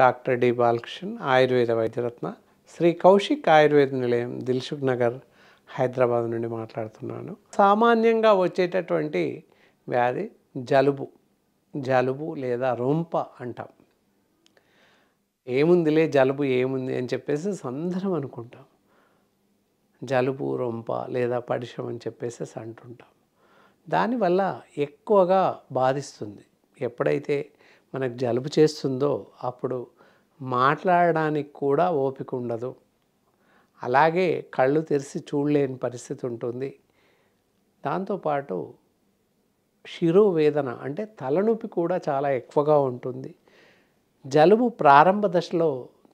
doctor D Balakrishnan Ayurveda Vaidyaratna Shri Kaushik Ayurveda Nilayam Dilsukh Nagar Hyderabad నుండి మాట్లాడుతున్నాను సామాన్యంగా వచ్చేటటువంటి వ్యాధి జలుబు జలుబు లేదా రొంప అంటాం ఏముందిలే జలుబు ఏముంది అని చెప్పేసి అందరం అనుకుంటాం జలుబు రొంప లేదా పడిషం అని చెప్పేసి అంటుంటాం దానివల్ల ఎక్కువగా బాధిస్తుంది ఎప్పుడైతే మనకు జలుబు చేస్తుందో అప్పుడు మాట్లాడడానికి కూడా ఓపిక ఉండదు అలాగే కళ్ళు తెరిచి చూడలేని పరిస్థితి ఉంటుంది దాంతోపాటు శిరోవేదన అంటే తలనొప్పి కూడా చాలా ఎక్కువగా ఉంటుంది జలుబు ప్రారంభ దశలో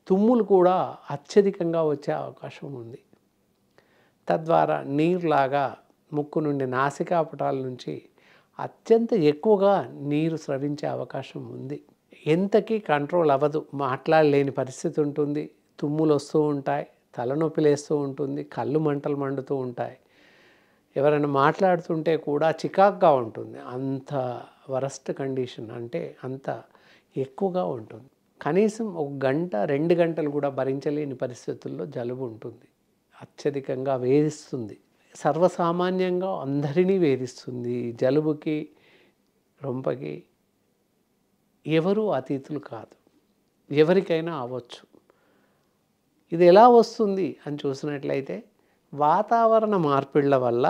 తుమ్ములు కూడా అత్యధికంగా వచ్చే అవకాశం ఉంది తద్వారా నీరులాగా ముక్కు నుండి నాసికాపటాల నుంచి అత్యంత ఎక్కువగా నీరు స్రవించే అవకాశం ఉంది ఎంతకీ కంట్రోల్ అవ్వదు మాట్లాడలేని పరిస్థితి ఉంటుంది తుమ్ములు వస్తూ ఉంటాయి తలనొప్పి లేస్తూ ఉంటుంది కళ్ళు మంటలు మండుతూ ఉంటాయి ఎవరైనా మాట్లాడుతుంటే కూడా చికాక్గా ఉంటుంది అంత వరస్ట్ కండిషన్ అంటే అంత ఎక్కువగా ఉంటుంది కనీసం ఒక గంట రెండు గంటలు కూడా భరించలేని పరిస్థితుల్లో జలుబు ఉంటుంది అత్యధికంగా వేధిస్తుంది సర్వసామాన్యంగా అందరినీ వేధిస్తుంది జలుబుకి రొంపకి ఎవరు అతీతులు కాదు ఎవరికైనా అవ్వచ్చు ఇది ఎలా వస్తుంది అని చూసినట్లయితే వాతావరణ మార్పిళ్ల వల్ల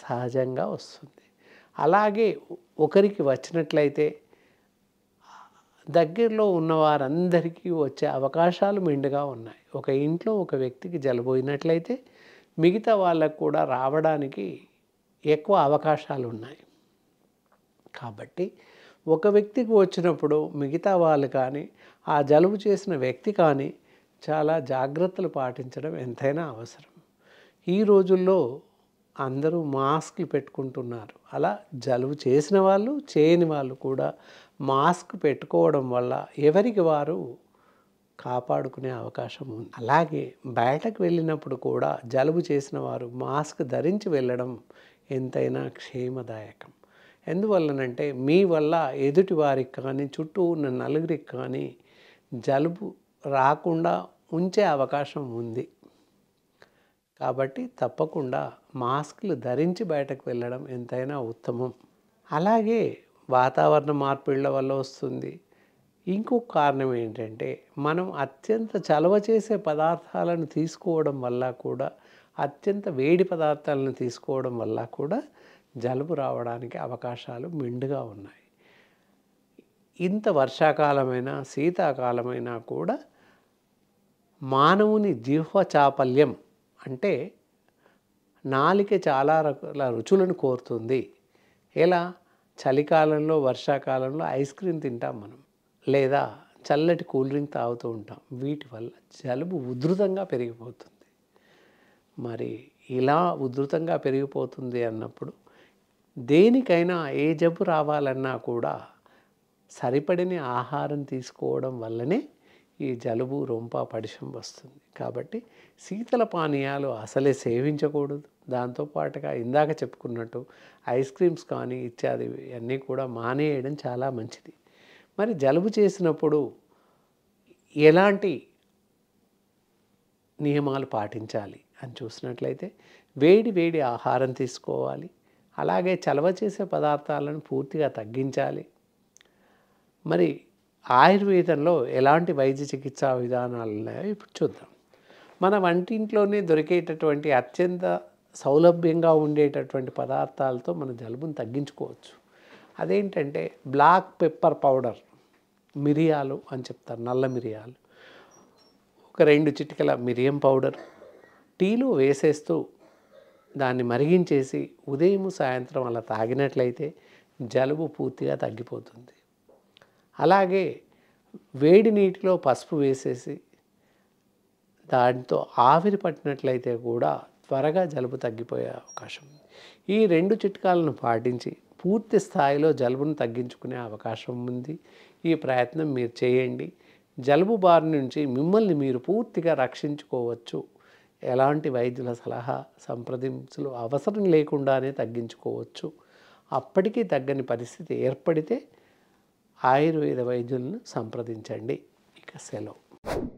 సహజంగా వస్తుంది అలాగే ఒకరికి వచ్చినట్లయితే దగ్గరలో ఉన్న వారందరికీ వచ్చే అవకాశాలు మెండుగా ఉన్నాయి ఒక ఇంట్లో ఒక వ్యక్తికి జలుబోయినట్లయితే మిగతా వాళ్ళకు కూడా రావడానికి ఎక్కువ అవకాశాలు ఉన్నాయి కాబట్టి ఒక వ్యక్తికి వచ్చినప్పుడు మిగతా వాళ్ళు కానీ ఆ జలుబు చేసిన వ్యక్తి కానీ చాలా జాగ్రత్తలు పాటించడం ఎంతైనా అవసరం ఈ రోజుల్లో అందరూ మాస్క్లు పెట్టుకుంటున్నారు అలా జలుబు చేసిన వాళ్ళు చేయని వాళ్ళు కూడా మాస్క్ పెట్టుకోవడం వల్ల ఎవరికి వారు కాపాడుకునే అవకాశం ఉంది అలాగే బయటకు వెళ్ళినప్పుడు కూడా జలుబు చేసిన వారు మాస్క్ ధరించి వెళ్ళడం ఎంతైనా క్షేమదాయకం ఎందువల్లనంటే మీ వల్ల ఎదుటి వారికి కానీ చుట్టూ ఉన్న నలుగురికి కానీ జలుబు రాకుండా ఉంచే అవకాశం ఉంది కాబట్టి తప్పకుండా మాస్కులు ధరించి బయటకు వెళ్ళడం ఎంతైనా ఉత్తమం అలాగే వాతావరణ మార్పిళ్ల వల్ల వస్తుంది ఇంకో కారణం ఏంటంటే మనం అత్యంత చలవ చేసే పదార్థాలను తీసుకోవడం వల్ల కూడా అత్యంత వేడి పదార్థాలను తీసుకోవడం వల్ల కూడా జలుబు రావడానికి అవకాశాలు మెండుగా ఉన్నాయి ఇంత వర్షాకాలమైనా శీతాకాలమైనా కూడా మానవుని జీహ్వ చాపల్యం అంటే నాలిక చాలా రకాల రుచులను కోరుతుంది ఎలా చలికాలంలో వర్షాకాలంలో ఐస్ క్రీమ్ తింటాం మనం లేదా చల్లటి కూల్ డ్రింక్ తాగుతూ ఉంటాం వీటి వల్ల జలుబు ఉధృతంగా పెరిగిపోతుంది మరి ఇలా ఉధృతంగా పెరిగిపోతుంది అన్నప్పుడు దేనికైనా ఏ జబ్బు రావాలన్నా కూడా సరిపడిన ఆహారం తీసుకోవడం వల్లనే ఈ జలుబు రొంప పడిషం వస్తుంది కాబట్టి శీతల పానీయాలు అసలే సేవించకూడదు దాంతోపాటుగా ఇందాక చెప్పుకున్నట్టు ఐస్ క్రీమ్స్ కానీ ఇత్యాది అన్నీ కూడా మానేయడం చాలా మంచిది మరి జలుబు చేసినప్పుడు ఎలాంటి నియమాలు పాటించాలి అని చూసినట్లయితే వేడి వేడి ఆహారం తీసుకోవాలి అలాగే చలవ చేసే పదార్థాలను పూర్తిగా తగ్గించాలి మరి ఆయుర్వేదంలో ఎలాంటి వైద్య చికిత్సా విధానాలు ఉన్నాయో ఇప్పుడు చూద్దాం మన వంటింట్లోనే దొరికేటటువంటి అత్యంత సౌలభ్యంగా ఉండేటటువంటి పదార్థాలతో మన జలుబును తగ్గించుకోవచ్చు అదేంటంటే బ్లాక్ పెప్పర్ పౌడర్ మిరియాలు అని చెప్తారు నల్ల మిరియాలు ఒక రెండు చిటికల మిరియం పౌడర్ టీలో వేసేస్తూ దాన్ని మరిగించేసి ఉదయం సాయంత్రం అలా తాగినట్లయితే జలుబు పూర్తిగా తగ్గిపోతుంది అలాగే వేడి నీటిలో పసుపు వేసేసి దాంతో ఆవిరి పట్టినట్లయితే కూడా త్వరగా జలుబు తగ్గిపోయే అవకాశం ఉంది ఈ రెండు చిట్కాలను పాటించి పూర్తి స్థాయిలో జలుబును తగ్గించుకునే అవకాశం ఉంది ఈ ప్రయత్నం మీరు చేయండి జలుబు బారి నుంచి మిమ్మల్ని మీరు పూర్తిగా రక్షించుకోవచ్చు ఎలాంటి వైద్యుల సలహా సంప్రదింపులు అవసరం లేకుండానే తగ్గించుకోవచ్చు అప్పటికీ తగ్గని పరిస్థితి ఏర్పడితే ఆయుర్వేద వైద్యులను సంప్రదించండి ఇక సెలవు